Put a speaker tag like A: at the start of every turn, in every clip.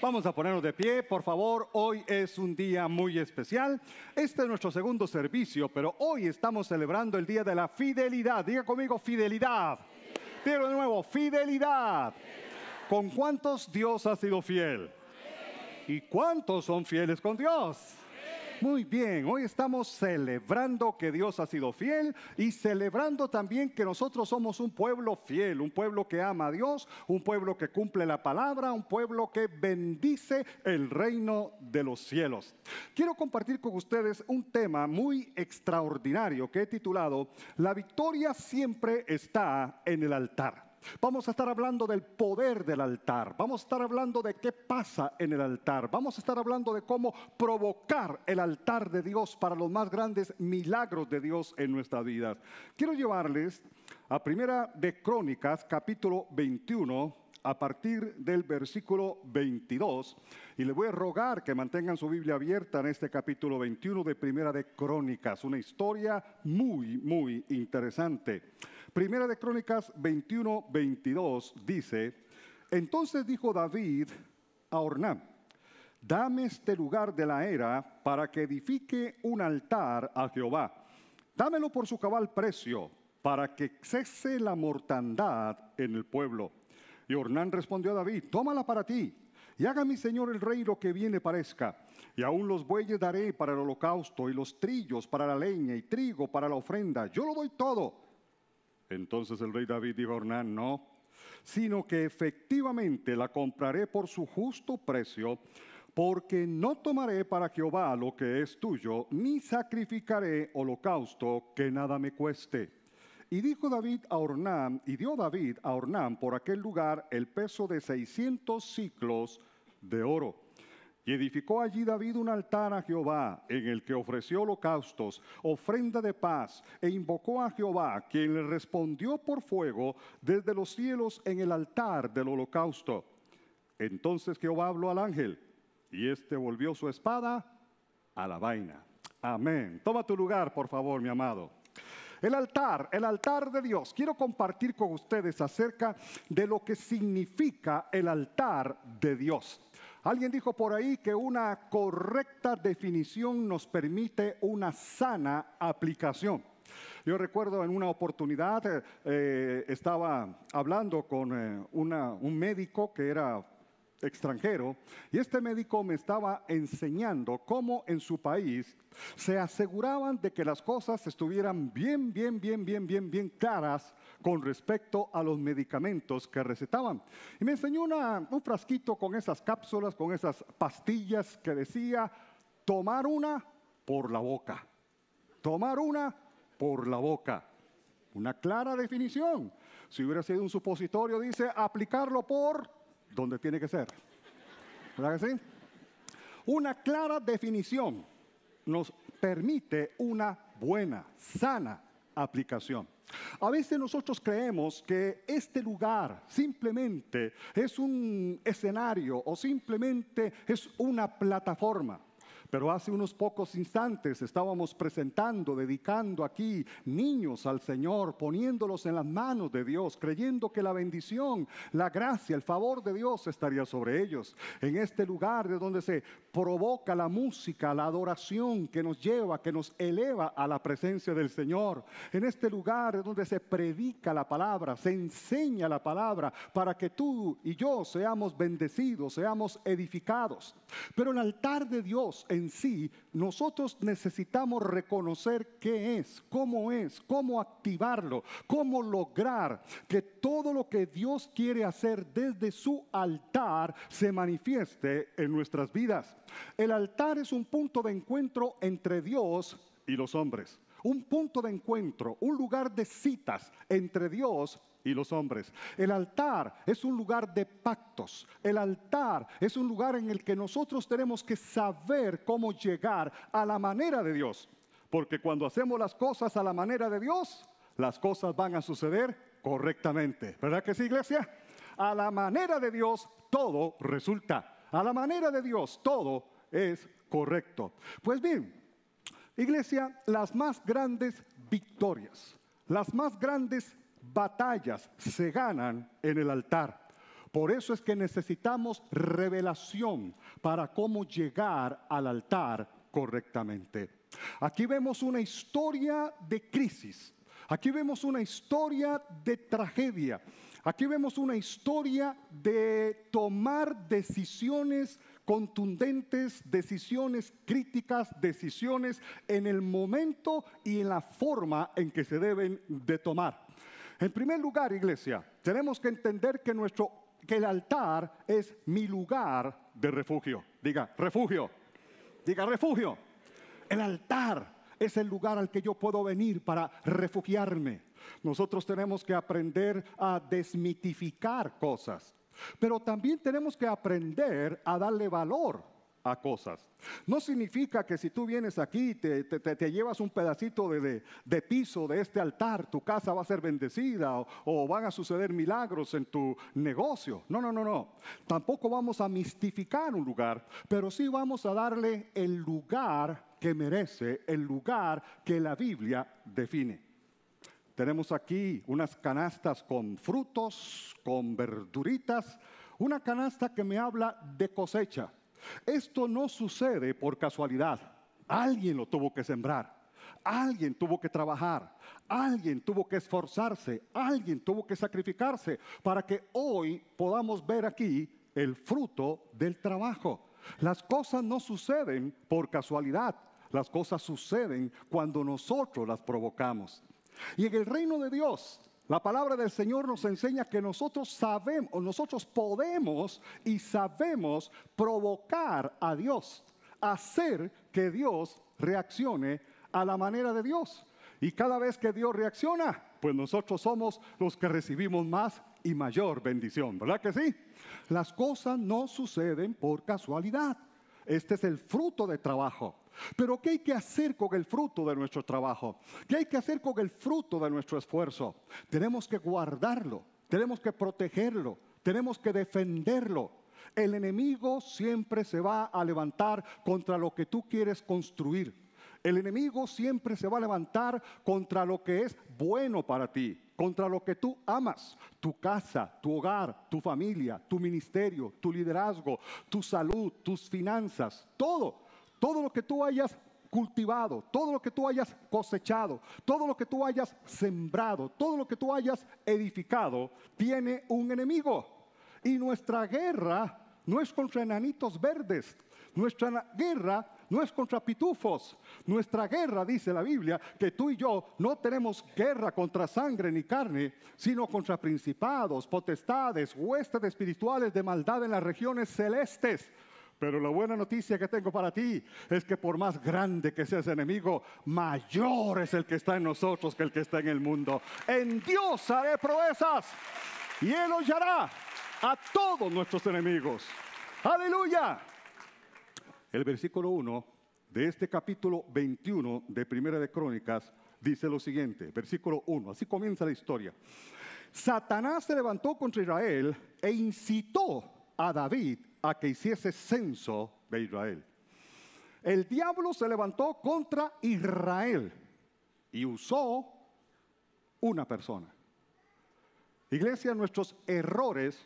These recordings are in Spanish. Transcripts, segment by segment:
A: Vamos a ponernos de pie, por favor. Hoy es un día muy especial. Este es nuestro segundo servicio, pero hoy estamos celebrando el Día de la Fidelidad. Diga conmigo, fidelidad. de nuevo, fidelidad. ¿Con cuántos Dios ha sido fiel. ¿Y cuántos son fieles con Dios? Muy bien, hoy estamos celebrando que Dios ha sido fiel y celebrando también que nosotros somos un pueblo fiel, un pueblo que ama a Dios, un pueblo que cumple la palabra, un pueblo que bendice el reino de los cielos. Quiero compartir con ustedes un tema muy extraordinario que he titulado La victoria siempre está en el altar. Vamos a estar hablando del poder del altar. Vamos a estar hablando de qué pasa en el altar. Vamos a estar hablando de cómo provocar el altar de Dios para los más grandes milagros de Dios en nuestra vida Quiero llevarles a Primera de Crónicas, capítulo 21, a partir del versículo 22. Y les voy a rogar que mantengan su Biblia abierta en este capítulo 21 de Primera de Crónicas, una historia muy, muy interesante. Primera de Crónicas 21, 22 dice, entonces dijo David a Ornán, dame este lugar de la era para que edifique un altar a Jehová. Dámelo por su cabal precio, para que cese la mortandad en el pueblo. Y Ornán respondió a David, tómala para ti, y haga mi señor el rey lo que bien parezca. Y aún los bueyes daré para el holocausto, y los trillos para la leña, y trigo para la ofrenda. Yo lo doy todo entonces el rey David dijo a Ornán, no, sino que efectivamente la compraré por su justo precio, porque no tomaré para Jehová lo que es tuyo, ni sacrificaré holocausto que nada me cueste. Y dijo David a Ornán, y dio David a Ornán por aquel lugar el peso de 600 ciclos de oro. Y edificó allí David un altar a Jehová, en el que ofreció holocaustos, ofrenda de paz, e invocó a Jehová, quien le respondió por fuego desde los cielos en el altar del holocausto. Entonces Jehová habló al ángel, y éste volvió su espada a la vaina. Amén. Toma tu lugar, por favor, mi amado. El altar, el altar de Dios. Quiero compartir con ustedes acerca de lo que significa el altar de Dios. Alguien dijo por ahí que una correcta definición nos permite una sana aplicación. Yo recuerdo en una oportunidad eh, eh, estaba hablando con eh, un médico que era extranjero y este médico me estaba enseñando cómo en su país se aseguraban de que las cosas estuvieran bien, bien, bien, bien, bien, bien claras con respecto a los medicamentos que recetaban. Y me enseñó una, un frasquito con esas cápsulas, con esas pastillas que decía, tomar una por la boca. Tomar una por la boca. Una clara definición. Si hubiera sido un supositorio, dice aplicarlo por donde tiene que ser. ¿Verdad que sí? Una clara definición nos permite una buena, sana aplicación. A veces nosotros creemos que este lugar simplemente es un escenario o simplemente es una plataforma. Pero hace unos pocos instantes estábamos presentando, dedicando aquí niños al Señor, poniéndolos en las manos de Dios, creyendo que la bendición, la gracia, el favor de Dios estaría sobre ellos. En este lugar de donde se provoca la música, la adoración que nos lleva, que nos eleva a la presencia del Señor. En este lugar de donde se predica la palabra, se enseña la palabra para que tú y yo seamos bendecidos, seamos edificados. Pero el altar de Dios, en sí, nosotros necesitamos reconocer qué es, cómo es, cómo activarlo, cómo lograr que todo lo que Dios quiere hacer desde su altar se manifieste en nuestras vidas. El altar es un punto de encuentro entre Dios y los hombres un punto de encuentro, un lugar de citas entre Dios los hombres. El altar es un lugar de pactos. El altar es un lugar en el que nosotros tenemos que saber cómo llegar a la manera de Dios. Porque cuando hacemos las cosas a la manera de Dios, las cosas van a suceder correctamente. ¿Verdad que sí, iglesia? A la manera de Dios todo resulta. A la manera de Dios todo es correcto. Pues bien, iglesia, las más grandes victorias, las más grandes batallas se ganan en el altar. Por eso es que necesitamos revelación para cómo llegar al altar correctamente. Aquí vemos una historia de crisis, aquí vemos una historia de tragedia, aquí vemos una historia de tomar decisiones contundentes, decisiones críticas, decisiones en el momento y en la forma en que se deben de tomar. En primer lugar, iglesia, tenemos que entender que, nuestro, que el altar es mi lugar de refugio. Diga, refugio. Diga, refugio. El altar es el lugar al que yo puedo venir para refugiarme. Nosotros tenemos que aprender a desmitificar cosas, pero también tenemos que aprender a darle valor a cosas. No significa que si tú vienes aquí te, llevas un pedacito de, piso de este altar, tu casa va a ser bendecida o, o, van a suceder milagros en tu negocio. No, no, no, no. Tampoco vamos a mistificar un lugar, pero sí vamos a darle el lugar que merece, el lugar que la Biblia define. Tenemos aquí unas canastas con frutos, con verduritas, una canasta que me habla de cosecha esto no sucede por casualidad. Alguien lo tuvo que sembrar. Alguien tuvo que trabajar, alguien tuvo que esforzarse, alguien tuvo que sacrificarse para que hoy podamos ver aquí el fruto del trabajo. Las cosas no suceden por casualidad, las cosas suceden cuando nosotros las provocamos. Y en el reino de Dios, la palabra del Señor nos enseña que nosotros sabemos, o nosotros podemos y sabemos provocar a Dios, hacer que Dios reaccione a la manera de Dios. Y cada vez que Dios reacciona, pues nosotros somos los que recibimos más y mayor bendición, ¿verdad que sí? Las cosas no suceden por casualidad. Este es el fruto de trabajo. Pero ¿qué hay que hacer con el fruto de nuestro trabajo? ¿Qué hay que hacer con el fruto de nuestro esfuerzo? Tenemos que guardarlo, tenemos que protegerlo, tenemos que defenderlo. El enemigo siempre se va a levantar contra lo que tú quieres construir el enemigo siempre se va a levantar contra lo que es bueno para ti, contra lo que tú amas, tu casa, tu hogar, tu familia, tu ministerio, tu liderazgo, tu salud, tus finanzas, todo, todo lo que tú hayas cultivado, todo lo que tú hayas cosechado, todo lo que tú hayas sembrado, todo lo que tú hayas edificado, tiene un enemigo. Y nuestra guerra no es contra enanitos verdes, nuestra guerra no es contra pitufos. Nuestra guerra, dice la Biblia, que tú y yo no tenemos guerra contra sangre ni carne, sino contra principados, potestades, huestes espirituales de maldad en las regiones celestes. Pero la buena noticia que tengo para ti es que por más grande que sea ese enemigo, mayor es el que está en nosotros que el que está en el mundo. En Dios haré proezas y Él hollará a todos nuestros enemigos. Aleluya. El versículo 1 de este capítulo 21 de Primera de Crónicas dice lo siguiente, versículo 1, así comienza la historia. Satanás se levantó contra Israel e incitó a David a que hiciese censo de Israel. El diablo se levantó contra Israel y usó una persona. Iglesia, nuestros errores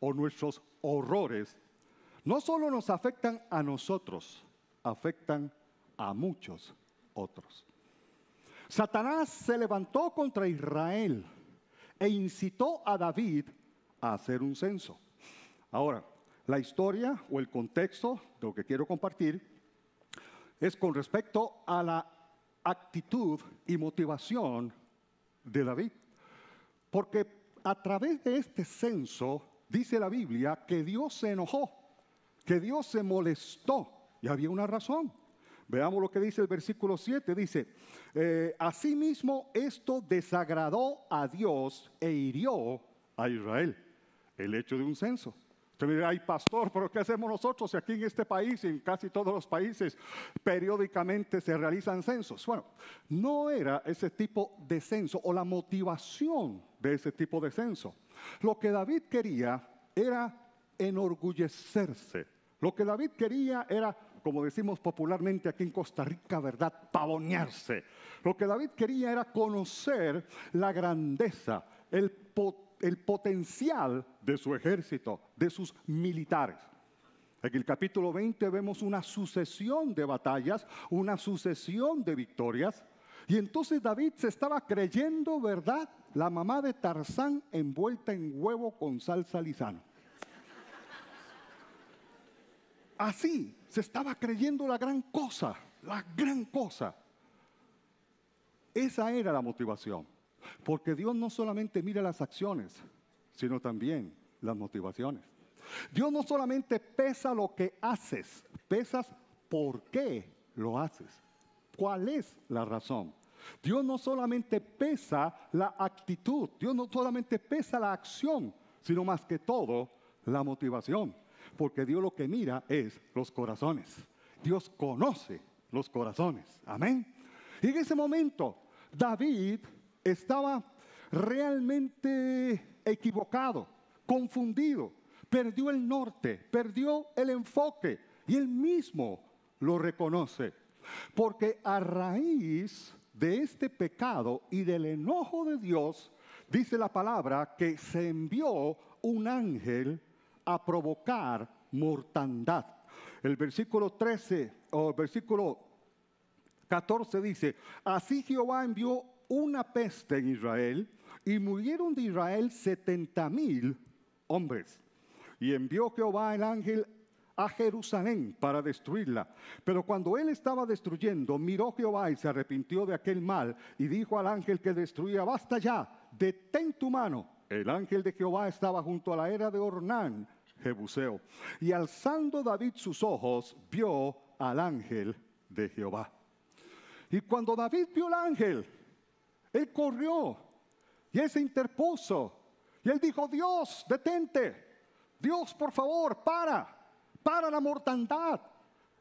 A: o nuestros horrores no solo nos afectan a nosotros, afectan a muchos otros. Satanás se levantó contra Israel e incitó a David a hacer un censo. Ahora, la historia o el contexto de lo que quiero compartir es con respecto a la actitud y motivación de David. Porque a través de este censo dice la Biblia que Dios se enojó que Dios se molestó y había una razón. Veamos lo que dice el versículo 7. Dice, eh, asimismo esto desagradó a Dios e hirió a Israel, el hecho de un censo. Usted me dirá, ay pastor, pero ¿qué hacemos nosotros si aquí en este país y en casi todos los países periódicamente se realizan censos? Bueno, no era ese tipo de censo o la motivación de ese tipo de censo. Lo que David quería era enorgullecerse lo que David quería era, como decimos popularmente aquí en Costa Rica, ¿verdad? Pavonearse. Lo que David quería era conocer la grandeza, el, el potencial de su ejército, de sus militares. En el capítulo 20 vemos una sucesión de batallas, una sucesión de victorias. Y entonces David se estaba creyendo, ¿verdad? La mamá de Tarzán envuelta en huevo con salsa lisano. Así se estaba creyendo la gran cosa, la gran cosa. Esa era la motivación. Porque Dios no solamente mira las acciones, sino también las motivaciones. Dios no solamente pesa lo que haces, pesas por qué lo haces. ¿Cuál es la razón? Dios no solamente pesa la actitud, Dios no solamente pesa la acción, sino más que todo la motivación porque Dios lo que mira es los corazones. Dios conoce los corazones. Amén. Y en ese momento, David estaba realmente equivocado, confundido, perdió el norte, perdió el enfoque y él mismo lo reconoce. Porque a raíz de este pecado y del enojo de Dios, dice la palabra que se envió un ángel a provocar mortandad. El versículo 13 o el versículo 14 dice, así Jehová envió una peste en Israel y murieron de Israel setenta mil hombres. Y envió Jehová el ángel a Jerusalén para destruirla. Pero cuando él estaba destruyendo, miró Jehová y se arrepintió de aquel mal y dijo al ángel que destruía, basta ya, detén tu mano. El ángel de Jehová estaba junto a la era de Ornán Jebuseo. Y alzando David sus ojos, vio al ángel de Jehová. Y cuando David vio al ángel, él corrió y él se interpuso. Y él dijo, Dios, detente. Dios, por favor, para. Para la mortandad.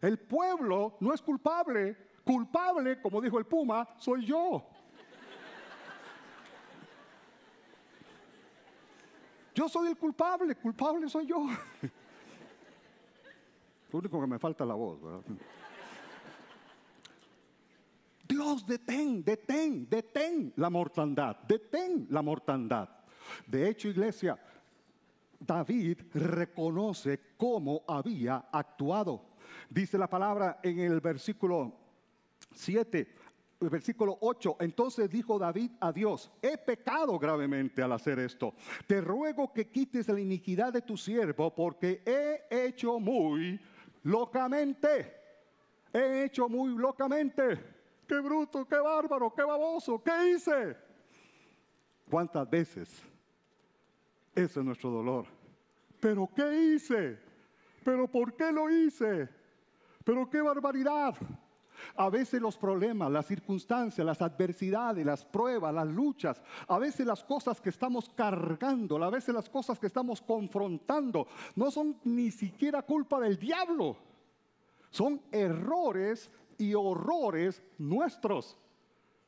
A: El pueblo no es culpable. Culpable, como dijo el Puma, soy yo. Yo soy el culpable, culpable soy yo. Lo único que me falta la voz, ¿verdad? Dios, detén, detén, detén la mortandad, detén la mortandad. De hecho, iglesia, David reconoce cómo había actuado. Dice la palabra en el versículo 7, versículo 8, entonces dijo David a Dios, he pecado gravemente al hacer esto. Te ruego que quites la iniquidad de tu siervo porque he hecho muy locamente. He hecho muy locamente. Qué bruto, qué bárbaro, qué baboso, qué hice. ¿Cuántas veces? Ese es nuestro dolor. Pero ¿qué hice? ¿Pero por qué lo hice? ¿Pero qué barbaridad? A veces los problemas, las circunstancias, las adversidades, las pruebas, las luchas, a veces las cosas que estamos cargando, a veces las cosas que estamos confrontando, no son ni siquiera culpa del diablo. Son errores y horrores nuestros.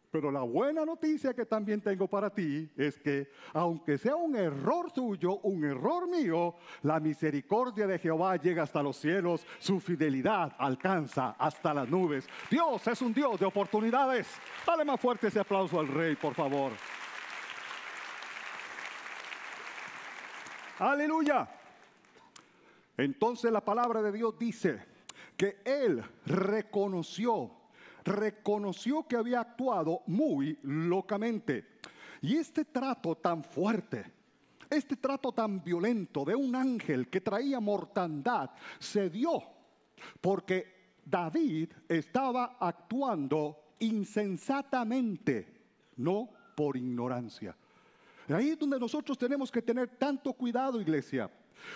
A: Pero la buena noticia que también tengo para ti es que, aunque sea un error suyo, un error mío, la misericordia de Jehová llega hasta los cielos, su fidelidad alcanza hasta las nubes. Dios es un Dios de oportunidades. Dale más fuerte ese aplauso al Rey, por favor. Aleluya. Entonces la palabra de Dios dice que Él reconoció reconoció que había actuado muy locamente. Y este trato tan fuerte, este trato tan violento de un ángel que traía mortandad, se dio porque David estaba actuando insensatamente, no por ignorancia. Ahí es donde nosotros tenemos que tener tanto cuidado, iglesia,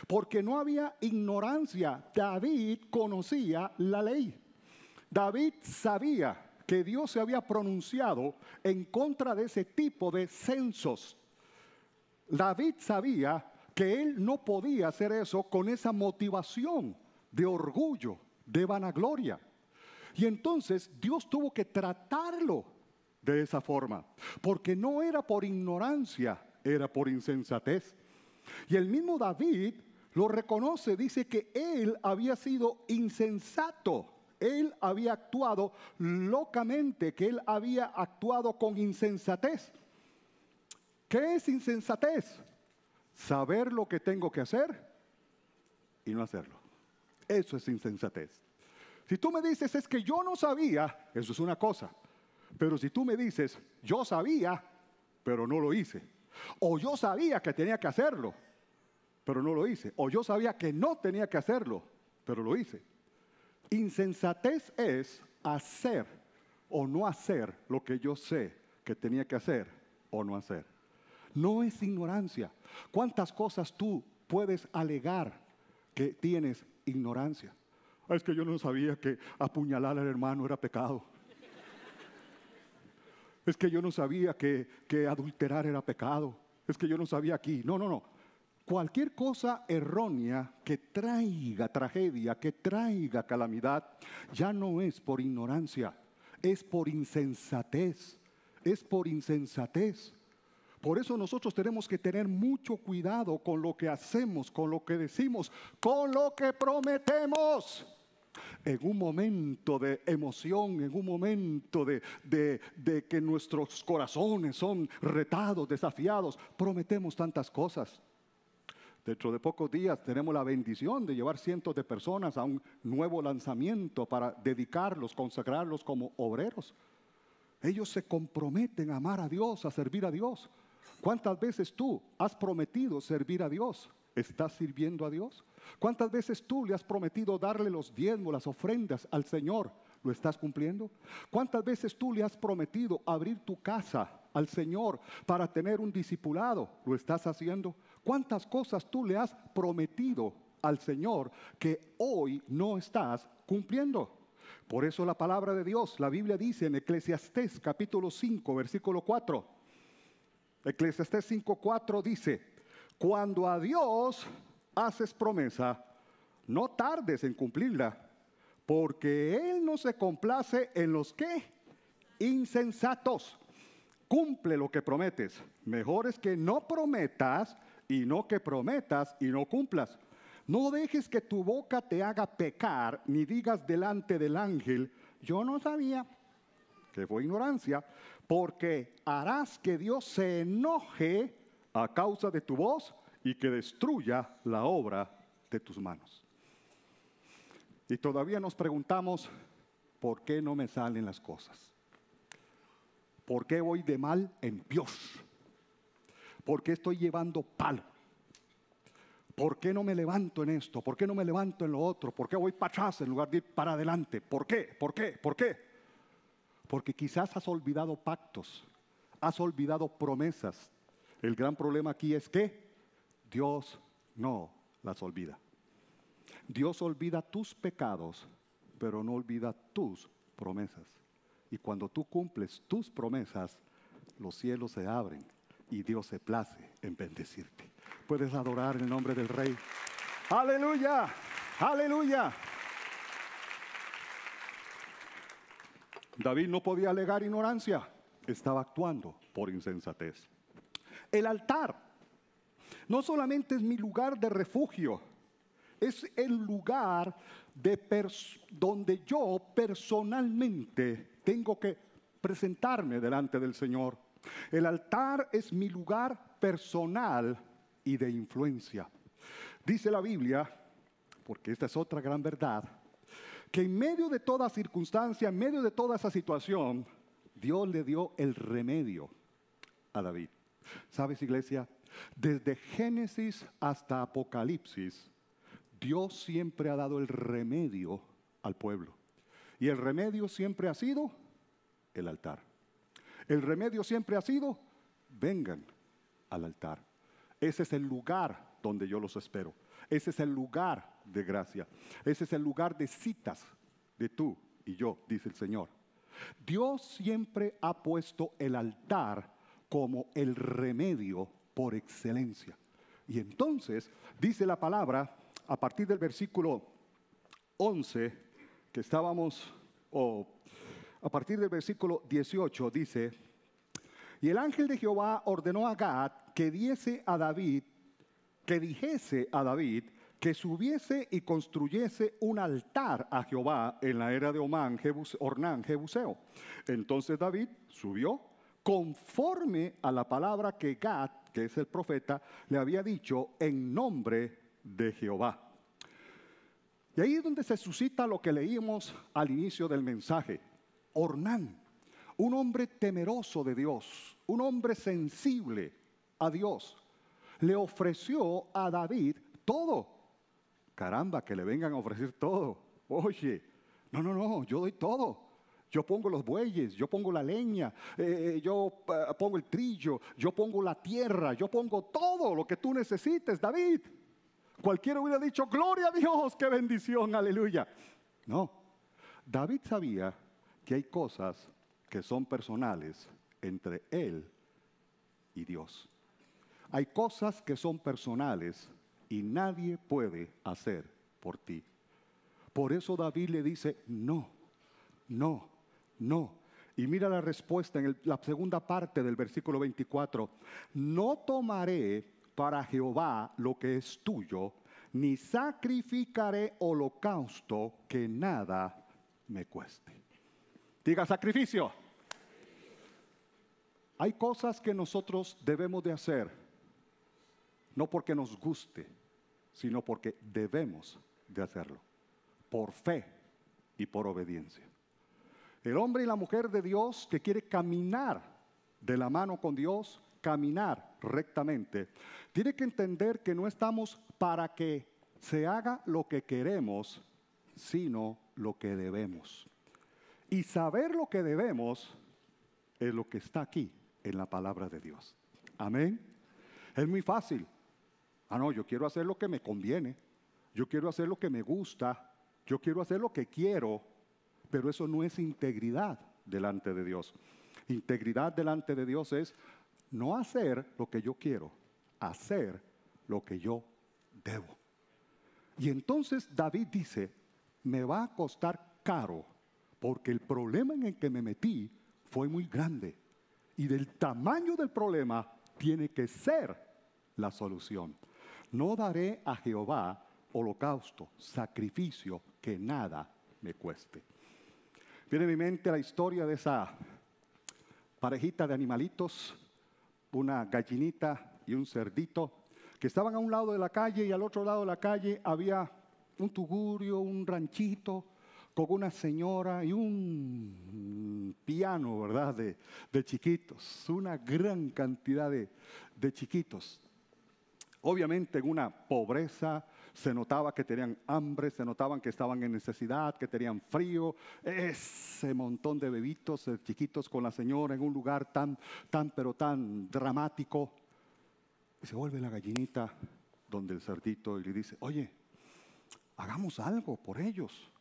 A: porque no había ignorancia. David conocía la ley. David sabía que Dios se había pronunciado en contra de ese tipo de censos. David sabía que él no podía hacer eso con esa motivación de orgullo, de vanagloria. Y entonces Dios tuvo que tratarlo de esa forma, porque no era por ignorancia, era por insensatez. Y el mismo David lo reconoce, dice que él había sido insensato él había actuado locamente, que él había actuado con insensatez. ¿Qué es insensatez? Saber lo que tengo que hacer y no hacerlo. Eso es insensatez. Si tú me dices es que yo no sabía, eso es una cosa. Pero si tú me dices yo sabía, pero no lo hice. O yo sabía que tenía que hacerlo, pero no lo hice. O yo sabía que no tenía que hacerlo, pero lo hice. Insensatez es hacer o no hacer lo que yo sé que tenía que hacer o no hacer. No es ignorancia. ¿Cuántas cosas tú puedes alegar que tienes ignorancia? Ah, es que yo no sabía que apuñalar al hermano era pecado. Es que yo no sabía que, adulterar era pecado. Es que yo no sabía aquí. No, no, no. Cualquier cosa errónea que traiga tragedia, que traiga calamidad, ya no es por ignorancia, es por insensatez, es por insensatez. Por eso nosotros tenemos que tener mucho cuidado con lo que hacemos, con lo que decimos, con lo que prometemos. En un momento de emoción, en un momento de, que nuestros corazones son retados, desafiados, prometemos tantas cosas. Dentro de pocos días tenemos la bendición de llevar cientos de personas a un nuevo lanzamiento para dedicarlos, consagrarlos como obreros. Ellos se comprometen a amar a Dios, a servir a Dios. ¿Cuántas veces tú has prometido servir a Dios? ¿Estás sirviendo a Dios? ¿Cuántas veces tú le has prometido darle los diezmos, las ofrendas al Señor? ¿Lo estás cumpliendo? ¿Cuántas veces tú le has prometido abrir tu casa al Señor para tener un discipulado? ¿Lo estás haciendo? ¿Cuántas cosas tú le has prometido al Señor que hoy no estás cumpliendo? Por eso la palabra de Dios, la Biblia dice en Eclesiastés capítulo 5, versículo 4. Eclesiastés 5, 4 dice, cuando a Dios haces promesa, no tardes en cumplirla, porque Él no se complace en los que insensatos. Cumple lo que prometes. Mejor es que no prometas y no que prometas y no cumplas. No dejes que tu boca te haga pecar, ni digas delante del ángel, yo no sabía, que fue ignorancia, porque harás que Dios se enoje a causa de tu voz y que destruya la obra de tus manos. Y todavía nos preguntamos, ¿por qué no me salen las cosas? ¿Por qué voy de mal en Dios? ¿Por qué estoy llevando palo? ¿Por qué no me levanto en esto? ¿Por qué no me levanto en lo otro? ¿Por qué voy para atrás en lugar de ir para adelante? ¿Por qué? ¿Por qué? ¿Por qué? Porque quizás has olvidado pactos, has olvidado promesas. El gran problema aquí es que Dios no las olvida. Dios olvida tus pecados, pero no olvida tus promesas. Y cuando tú cumples tus promesas, los cielos se abren y Dios se place en bendecirte. Puedes adorar el nombre del Rey. Aleluya, aleluya. David no podía alegar ignorancia, estaba actuando por insensatez. El altar no solamente es mi lugar de refugio, es el lugar de donde yo personalmente tengo que presentarme delante del Señor el altar es mi lugar personal y de influencia. Dice la Biblia, porque esta es otra gran verdad, que en medio de toda circunstancia, en medio de toda esa situación, Dios le dio el remedio a David. ¿Sabes, iglesia? Desde Génesis hasta Apocalipsis, Dios siempre ha dado el remedio al pueblo. Y el remedio siempre ha sido el altar. El remedio siempre ha sido, vengan al altar. Ese es el lugar donde yo los espero. Ese es el lugar de gracia. Ese es el lugar de citas de tú y yo, dice el Señor. Dios siempre ha puesto el altar como el remedio por excelencia. Y entonces dice la palabra a partir del versículo 11 que estábamos, a partir del versículo 18, dice, y el ángel de Jehová ordenó a Gad que diese a David, que dijese a David, que subiese y construyese un altar a Jehová en la era de Omán, Ornán, Jebuseo. Entonces David subió conforme a la palabra que Gad, que es el profeta, le había dicho en nombre de Jehová. Y ahí es donde se suscita lo que leímos al inicio del mensaje. Ornán, un hombre temeroso de Dios, un hombre sensible a Dios, le ofreció a David todo. Caramba, que le vengan a ofrecer todo. Oye, no, no, no, yo doy todo. Yo pongo los bueyes, yo pongo la leña, eh, yo eh, pongo el trillo, yo pongo la tierra, yo pongo todo lo que tú necesites, David. Cualquiera hubiera dicho, gloria a Dios, qué bendición, aleluya. No, David sabía y hay cosas que son personales entre Él y Dios. Hay cosas que son personales y nadie puede hacer por ti. Por eso David le dice, no, no, no. Y mira la respuesta en la segunda parte del versículo 24. No tomaré para Jehová lo que es tuyo, ni sacrificaré holocausto que nada me cueste. Diga sacrificio. Hay cosas que nosotros debemos de hacer, no porque nos guste, sino porque debemos de hacerlo, por fe y por obediencia. El hombre y la mujer de Dios que quiere caminar de la mano con Dios, caminar rectamente, tiene que entender que no estamos para que se haga lo que queremos, sino lo que debemos. Y saber lo que debemos es lo que está aquí en la palabra de Dios. Amén. Es muy fácil. Ah, no, yo quiero hacer lo que me conviene. Yo quiero hacer lo que me gusta. Yo quiero hacer lo que quiero. Pero eso no es integridad delante de Dios. Integridad delante de Dios es no hacer lo que yo quiero, hacer lo que yo debo. Y entonces David dice, me va a costar caro porque el problema en el que me metí fue muy grande y del tamaño del problema tiene que ser la solución. No daré a Jehová holocausto, sacrificio que nada me cueste. Viene a mi mente la historia de esa parejita de animalitos, una gallinita y un cerdito, que estaban a un lado de la calle y al otro lado de la calle había un tugurio, un ranchito, con una señora y un piano, ¿verdad? De, chiquitos, una gran cantidad de, chiquitos. Obviamente en una pobreza se notaba que tenían hambre, se notaban que estaban en necesidad, que tenían frío, ese montón de bebitos de eh, chiquitos con la señora en un lugar tan, tan, pero tan dramático. Y se vuelve la gallinita donde el cerdito y le dice, oye, hagamos algo por ellos.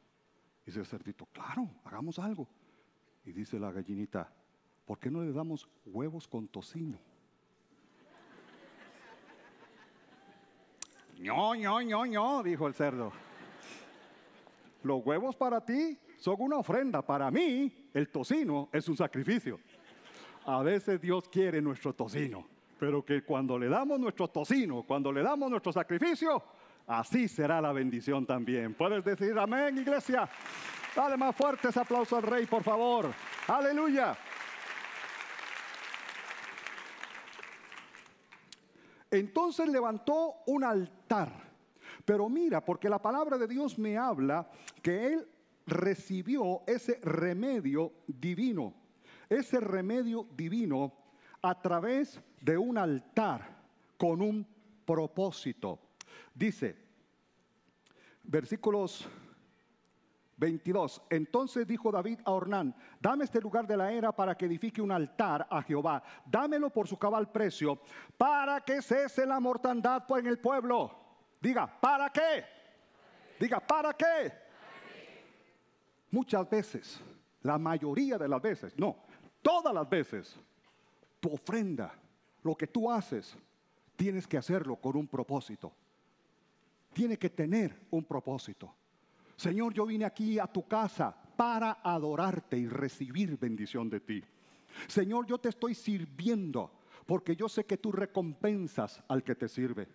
A: Dice el cerdito, claro, hagamos algo. Y dice la gallinita, ¿por qué no le damos huevos con tocino? ño, ño, ño, ño, dijo el cerdo. Los huevos para ti son una ofrenda. Para mí, el tocino es un sacrificio. A veces Dios quiere nuestro tocino, pero que cuando le damos nuestro tocino, cuando le damos nuestro sacrificio, así será la bendición también. Puedes decir amén, iglesia. Dale más fuerte ese aplauso al rey, por favor. Aleluya. Entonces levantó un altar. Pero mira, porque la palabra de Dios me habla que él recibió ese remedio divino, ese remedio divino a través de un altar con un propósito. Dice, versículos 22. Entonces dijo David a Ornán, dame este lugar de la era para que edifique un altar a Jehová. Dámelo por su cabal precio, para que cese la mortandad en el pueblo. Diga, ¿para qué? Diga, ¿para qué? Muchas veces, la mayoría de las veces, no, todas las veces, tu ofrenda, lo que tú haces, tienes que hacerlo con un propósito tiene que tener un propósito. Señor, yo vine aquí a tu casa para adorarte y recibir bendición de ti. Señor, yo te estoy sirviendo porque yo sé que tú recompensas al que te sirve.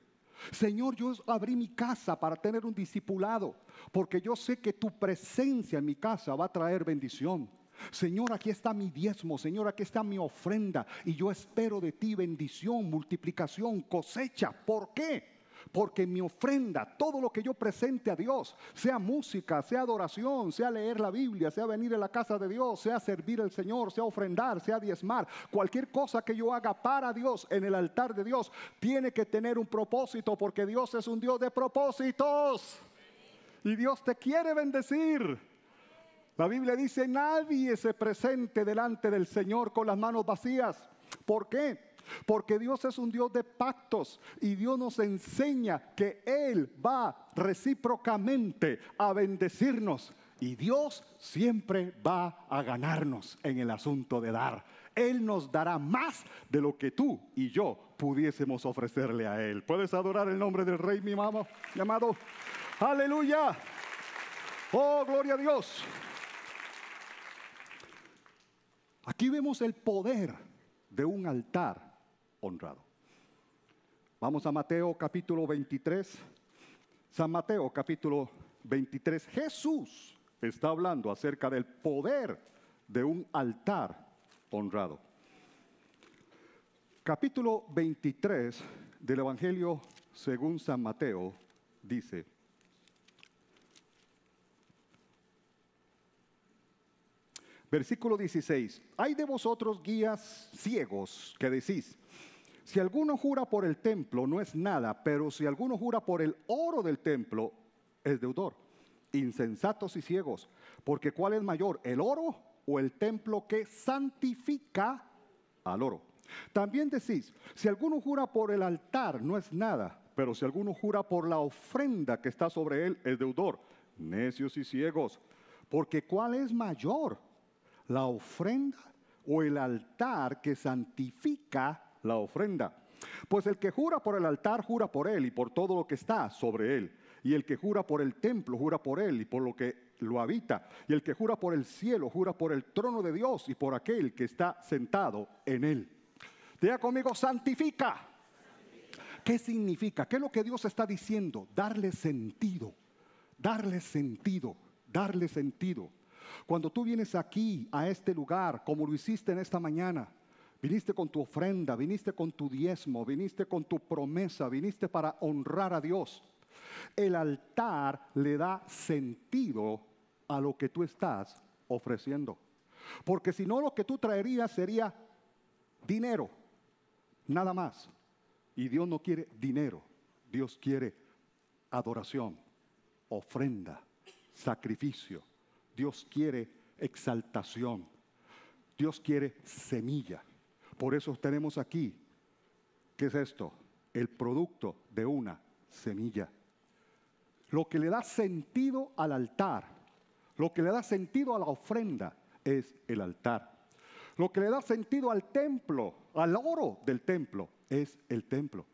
A: Señor, yo abrí mi casa para tener un discipulado, porque yo sé que tu presencia en mi casa va a traer bendición. Señor, aquí está mi diezmo, Señor, aquí está mi ofrenda, y yo espero de ti bendición, multiplicación, cosecha. ¿Por qué? porque mi ofrenda, todo lo que yo presente a Dios, sea música, sea adoración, sea leer la Biblia, sea venir a la casa de Dios, sea servir al Señor, sea ofrendar, sea diezmar, cualquier cosa que yo haga para Dios en el altar de Dios, tiene que tener un propósito, porque Dios es un Dios de propósitos. Y Dios te quiere bendecir. La Biblia dice, nadie se presente delante del Señor con las manos vacías. ¿Por qué? Porque Dios es un Dios de pactos y Dios nos enseña que Él va recíprocamente a bendecirnos. Y Dios siempre va a ganarnos en el asunto de dar. Él nos dará más de lo que tú y yo pudiésemos ofrecerle a Él. ¿Puedes adorar el nombre del Rey, mi amado? llamado? Aleluya. Oh, gloria a Dios. Aquí vemos el poder de un altar honrado. Vamos a Mateo capítulo 23. San Mateo capítulo 23. Jesús está hablando acerca del poder de un altar honrado. Capítulo 23 del Evangelio según San Mateo dice, versículo 16, hay de vosotros guías ciegos que decís, si alguno jura por el templo, no es nada, pero si alguno jura por el oro del templo, es deudor. Insensatos y ciegos, porque ¿cuál es mayor, el oro o el templo que santifica al oro? También decís, si alguno jura por el altar, no es nada, pero si alguno jura por la ofrenda que está sobre él, es deudor. Necios y ciegos, porque ¿cuál es mayor, la ofrenda o el altar que santifica la ofrenda. Pues el que jura por el altar, jura por él y por todo lo que está sobre él. Y el que jura por el templo, jura por él y por lo que lo habita. Y el que jura por el cielo, jura por el trono de Dios y por aquel que está sentado en él. Diga conmigo, santifica. ¿Qué significa? ¿Qué es lo que Dios está diciendo? Darle sentido, darle sentido, darle sentido. Cuando tú vienes aquí, a este lugar, como lo hiciste en esta mañana, Viniste con tu ofrenda, viniste con tu diezmo, viniste con tu promesa, viniste para honrar a Dios. El altar le da sentido a lo que tú estás ofreciendo. Porque si no, lo que tú traerías sería dinero, nada más. Y Dios no quiere dinero, Dios quiere adoración, ofrenda, sacrificio. Dios quiere exaltación. Dios quiere semilla. Por eso tenemos aquí, ¿qué es esto? El producto de una semilla. Lo que le da sentido al altar, lo que le da sentido a la ofrenda es el altar. Lo que le da sentido al templo, al oro del templo, es el templo.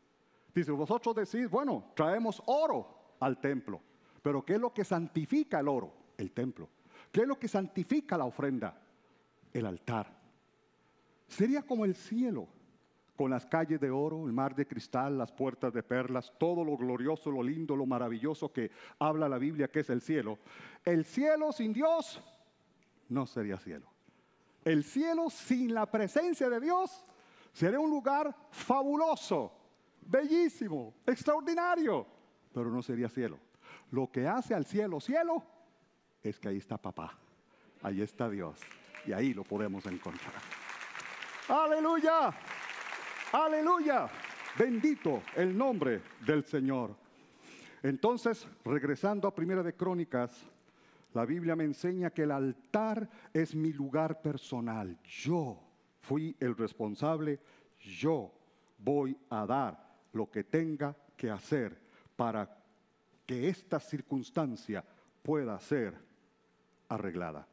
A: Dice, vosotros decís, bueno, traemos oro al templo, pero ¿qué es lo que santifica el oro? El templo. ¿Qué es lo que santifica la ofrenda? El altar. Sería como el cielo, con las calles de oro, el mar de cristal, las puertas de perlas, todo lo glorioso, lo lindo, lo maravilloso que habla la Biblia, que es el cielo. El cielo sin Dios no sería cielo. El cielo sin la presencia de Dios sería un lugar fabuloso, bellísimo, extraordinario, pero no sería cielo. Lo que hace al cielo cielo es que ahí está papá, ahí está Dios y ahí lo podemos encontrar. Aleluya. Aleluya. Bendito el nombre del Señor. Entonces, regresando a Primera de Crónicas, la Biblia me enseña que el altar es mi lugar personal. Yo fui el responsable, yo voy a dar lo que tenga que hacer para que esta circunstancia pueda ser arreglada.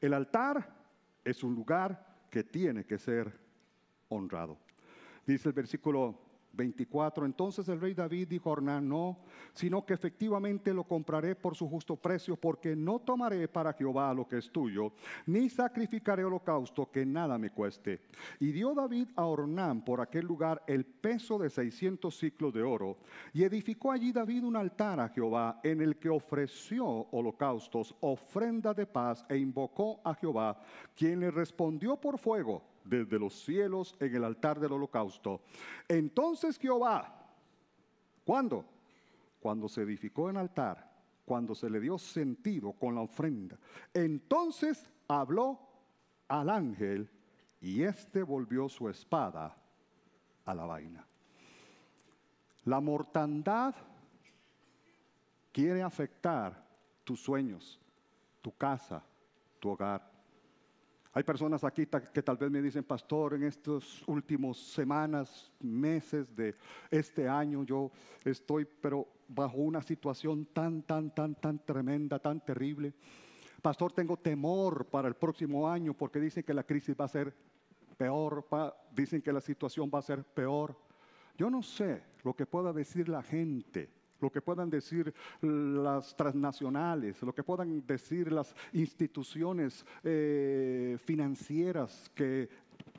A: El altar es un lugar que tiene que ser honrado. Dice el versículo 24, entonces el rey David dijo a Ornán, no, sino que efectivamente lo compraré por su justo precio, porque no tomaré para Jehová lo que es tuyo, ni sacrificaré holocausto que nada me cueste. Y dio David a Ornán por aquel lugar el peso de 600 ciclos de oro, y edificó allí David un altar a Jehová, en el que ofreció holocaustos, ofrenda de paz, e invocó a Jehová, quien le respondió por fuego desde los cielos en el altar del holocausto. Entonces Jehová, ¿cuándo? Cuando se edificó el altar, cuando se le dio sentido con la ofrenda. Entonces habló al ángel y éste volvió su espada a la vaina. La mortandad quiere afectar tus sueños, tu casa, tu hogar. Hay personas aquí que tal vez me dicen, pastor, en estos últimos semanas, meses de este año, yo estoy, pero bajo una situación tan, tan, tan, tan tremenda, tan terrible. Pastor, tengo temor para el próximo año porque dicen que la crisis va a ser peor, dicen que la situación va a ser peor. Yo no sé lo que pueda decir la gente lo que puedan decir las transnacionales, lo que puedan decir las instituciones eh, financieras que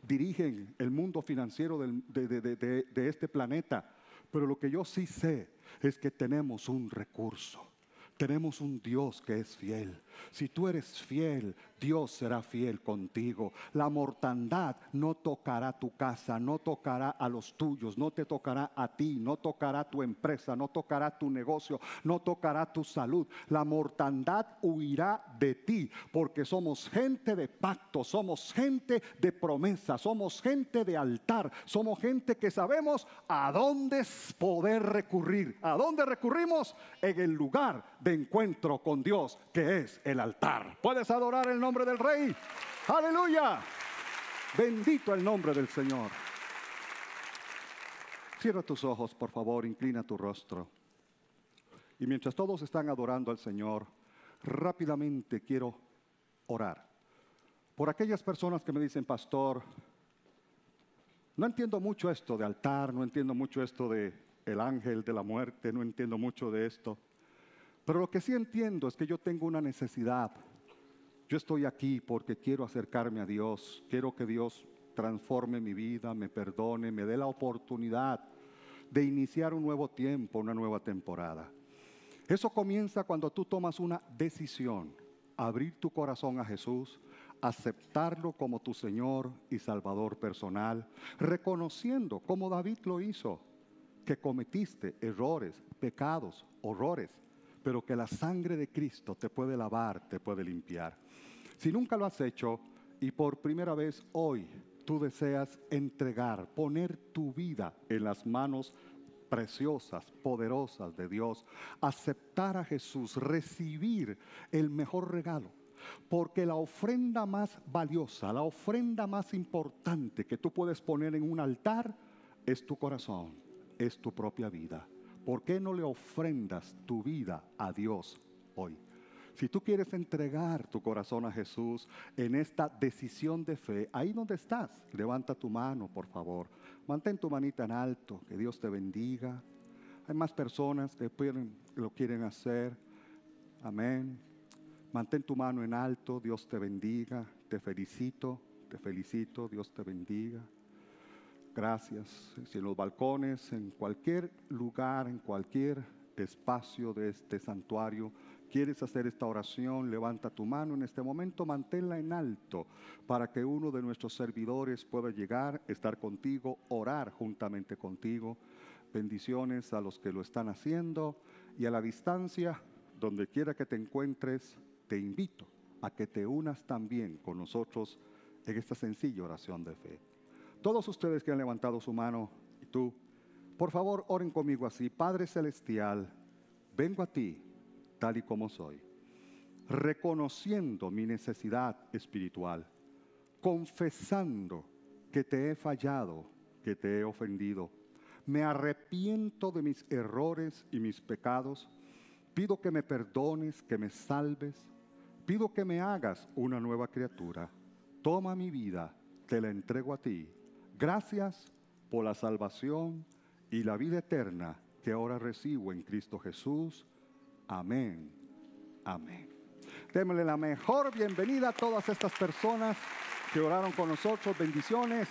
A: dirigen el mundo financiero de este planeta. Pero lo que yo sí sé es que tenemos un recurso, tenemos un Dios que es fiel, si tú eres fiel, Dios será fiel contigo. La mortandad no tocará tu casa, no tocará a los tuyos, no te tocará a ti, no tocará tu empresa, no tocará tu negocio, no tocará tu salud. La mortandad huirá de ti porque somos gente de pacto, somos gente de promesa, somos gente de altar, somos gente que sabemos a dónde poder recurrir. ¿A dónde recurrimos? En el lugar de encuentro con Dios que es el altar. Puedes adorar el nombre del Rey. Aleluya. Bendito el nombre del Señor. Cierra tus ojos, por favor, inclina tu rostro. Y mientras todos están adorando al Señor, rápidamente quiero orar. Por aquellas personas que me dicen, pastor, no entiendo mucho esto de altar, no entiendo mucho esto de el ángel de la muerte, no entiendo mucho de esto. Pero lo que sí entiendo es que yo tengo una necesidad. Yo estoy aquí porque quiero acercarme a Dios, quiero que Dios transforme mi vida, me perdone, me dé la oportunidad de iniciar un nuevo tiempo, una nueva temporada. Eso comienza cuando tú tomas una decisión, abrir tu corazón a Jesús, aceptarlo como tu Señor y Salvador personal, reconociendo, como David lo hizo, que cometiste errores, pecados, horrores, pero que la sangre de Cristo te puede lavar, te puede limpiar. Si nunca lo has hecho y por primera vez hoy tú deseas entregar, poner tu vida en las manos preciosas, poderosas de Dios, aceptar a Jesús, recibir el mejor regalo. Porque la ofrenda más valiosa, la ofrenda más importante que tú puedes poner en un altar es tu corazón, es tu propia vida. ¿Por qué no le ofrendas tu vida a Dios hoy? Si tú quieres entregar tu corazón a Jesús en esta decisión de fe, ahí donde estás, levanta tu mano, por favor. Mantén tu manita en alto, que Dios te bendiga. Hay más personas que pueden, lo quieren hacer. Amén. Mantén tu mano en alto, Dios te bendiga. Te felicito, te felicito, Dios te bendiga. Gracias. Si En los balcones, en cualquier lugar, en cualquier espacio de este santuario, quieres hacer esta oración, levanta tu mano en este momento, manténla en alto para que uno de nuestros servidores pueda llegar, estar contigo, orar juntamente contigo. Bendiciones a los que lo están haciendo y a la distancia, donde quiera que te encuentres, te invito a que te unas también con nosotros en esta sencilla oración de fe todos ustedes que han levantado su mano y tú, por favor, oren conmigo así. Padre Celestial, vengo a ti tal y como soy, reconociendo mi necesidad espiritual, confesando que te he fallado, que te he ofendido. Me arrepiento de mis errores y mis pecados. Pido que me perdones, que me salves. Pido que me hagas una nueva criatura. Toma mi vida, te la entrego a ti Gracias por la salvación y la vida eterna que ahora recibo en Cristo Jesús. Amén. Amén. Démele la mejor bienvenida a todas estas personas que oraron con nosotros. Bendiciones.